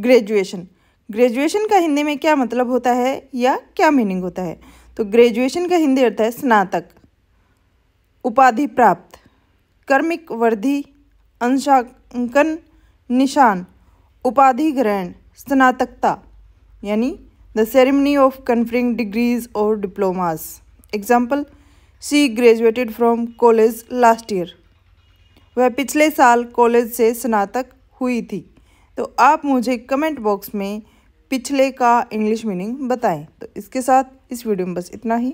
graduation graduation का हिंदी में क्या मतलब होता है या क्या मीनिंग होता है तो ग्रेजुएशन का हिंदी अर्थ है स्नातक उपाधि प्राप्त कर्मिक वृद्धि अंशांकन निशान उपाधि ग्रहण स्नातकता यानी the ceremony of conferring degrees और diplomas example she graduated from college last year वह पिछले साल कॉलेज से स्नातक हुई थी तो आप मुझे कमेंट बॉक्स में पिछले का इंग्लिश मीनिंग बताएं तो इसके साथ इस वीडियो में बस इतना ही